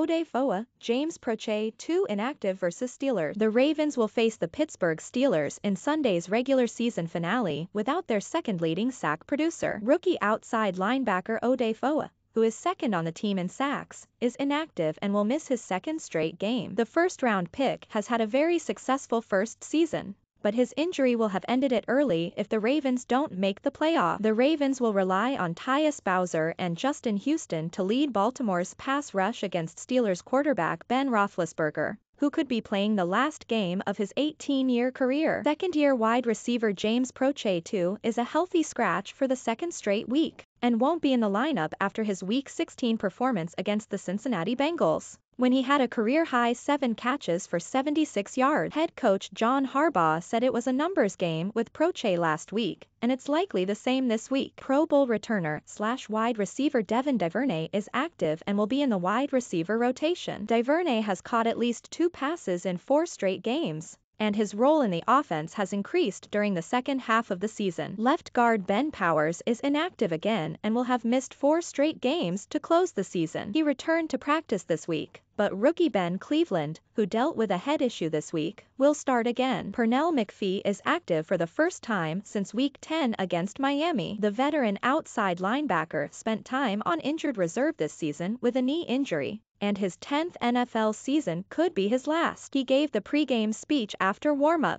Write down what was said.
Ode Foa, James Proche two inactive versus Steelers. The Ravens will face the Pittsburgh Steelers in Sunday's regular season finale without their second leading sack producer. Rookie outside linebacker Ode Foa who is second on the team in sacks, is inactive and will miss his second straight game. The first round pick has had a very successful first season but his injury will have ended it early if the Ravens don't make the playoff. The Ravens will rely on Tyus Bowser and Justin Houston to lead Baltimore's pass rush against Steelers quarterback Ben Roethlisberger who could be playing the last game of his 18-year career. Second-year wide receiver James Proche too is a healthy scratch for the second straight week and won't be in the lineup after his Week 16 performance against the Cincinnati Bengals, when he had a career-high seven catches for 76 yards. Head coach John Harbaugh said it was a numbers game with Proche last week, and it's likely the same this week. Pro Bowl returner slash wide receiver Devin DiVernay is active and will be in the wide receiver rotation. DiVernay has caught at least two passes in four straight games, and his role in the offense has increased during the second half of the season. Left guard Ben Powers is inactive again and will have missed four straight games to close the season. He returned to practice this week, but rookie Ben Cleveland, who dealt with a head issue this week, will start again. Pernell McPhee is active for the first time since Week 10 against Miami. The veteran outside linebacker spent time on injured reserve this season with a knee injury and his 10th NFL season could be his last. He gave the pregame speech after warmups.